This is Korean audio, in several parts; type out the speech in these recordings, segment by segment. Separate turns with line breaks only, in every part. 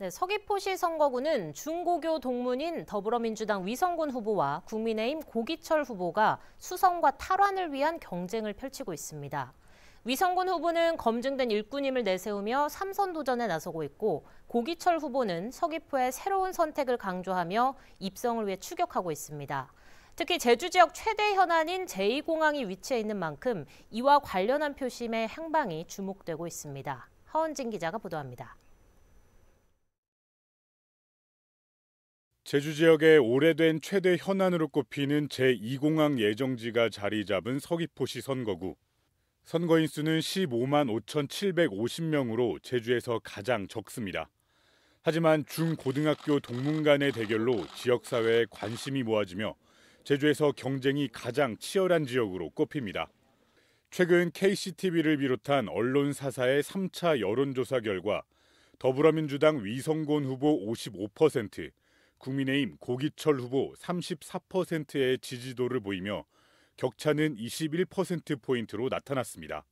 네, 서귀포시 선거구는 중고교 동문인 더불어민주당 위성군 후보와 국민의힘 고기철 후보가 수성과 탈환을 위한 경쟁을 펼치고 있습니다. 위성군 후보는 검증된 일꾼임을 내세우며 삼선 도전에 나서고 있고 고기철 후보는 서귀포의 새로운 선택을 강조하며 입성을 위해 추격하고 있습니다. 특히 제주 지역 최대 현안인 제2공항이 위치해 있는 만큼 이와 관련한 표심의 행방이 주목되고 있습니다. 하원진 기자가 보도합니다.
제주 지역의 오래된 최대 현안으로 꼽히는 제2공항 예정지가 자리 잡은 서귀포시 선거구. 선거인 수는 15만 5,750명으로 제주에서 가장 적습니다. 하지만 중고등학교 동문 간의 대결로 지역사회에 관심이 모아지며 제주에서 경쟁이 가장 치열한 지역으로 꼽힙니다. 최근 KCTV를 비롯한 언론 사사의 3차 여론조사 결과 더불어민주당 위성곤 후보 55%, 국민의힘 고기철 후보 34%의 지지도를 보이며 격차는 21%포인트로 나타났습니다.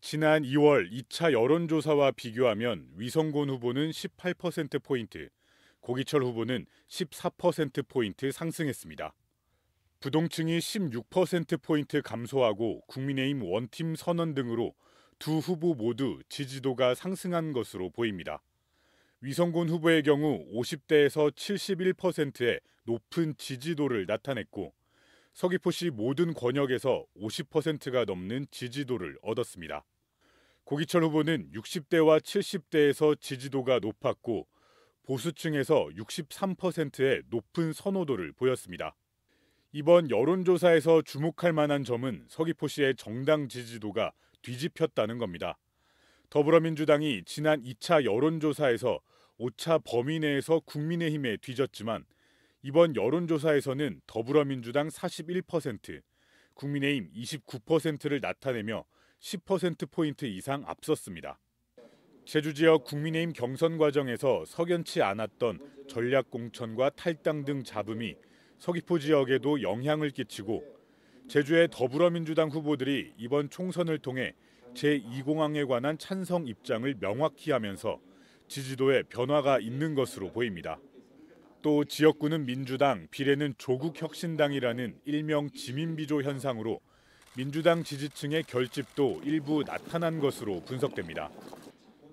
지난 2월 2차 여론조사와 비교하면 위성곤 후보는 18%포인트, 고기철 후보는 14%포인트 상승했습니다. 부동층이 16%포인트 감소하고 국민의힘 원팀 선언 등으로 두 후보 모두 지지도가 상승한 것으로 보입니다. 위성군 후보의 경우 50대에서 71%의 높은 지지도를 나타냈고 서귀포시 모든 권역에서 50%가 넘는 지지도를 얻었습니다. 고기철 후보는 60대와 70대에서 지지도가 높았고 보수층에서 63%의 높은 선호도를 보였습니다. 이번 여론조사에서 주목할 만한 점은 서귀포시의 정당 지지도가 뒤집혔다는 겁니다. 더불어민주당이 지난 2차 여론조사에서 5차 범위 내에서 국민의힘에 뒤졌지만 이번 여론조사에서는 더불어민주당 41%, 국민의힘 29%를 나타내며 10%포인트 이상 앞섰습니다. 제주 지역 국민의힘 경선 과정에서 석연치 않았던 전략공천과 탈당 등 잡음이 서귀포 지역에도 영향을 끼치고 제주의 더불어민주당 후보들이 이번 총선을 통해 제2공항에 관한 찬성 입장을 명확히 하면서 지지도에 변화가 있는 것으로 보입니다. 또 지역구는 민주당, 비례는 조국 혁신당이라는 일명 지민비조 현상으로 민주당 지지층의 결집도 일부 나타난 것으로 분석됩니다.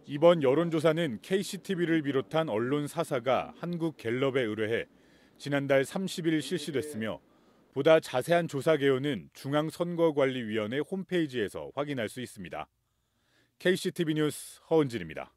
이번 여론조사는 KCTV를 비롯한 언론 사사가 한국갤럽에 의뢰해 지난달 30일 실시됐으며 보다 자세한 조사 개요는 중앙선거관리위원회 홈페이지에서 확인할 수 있습니다. KCTV 뉴스 허은진입니다.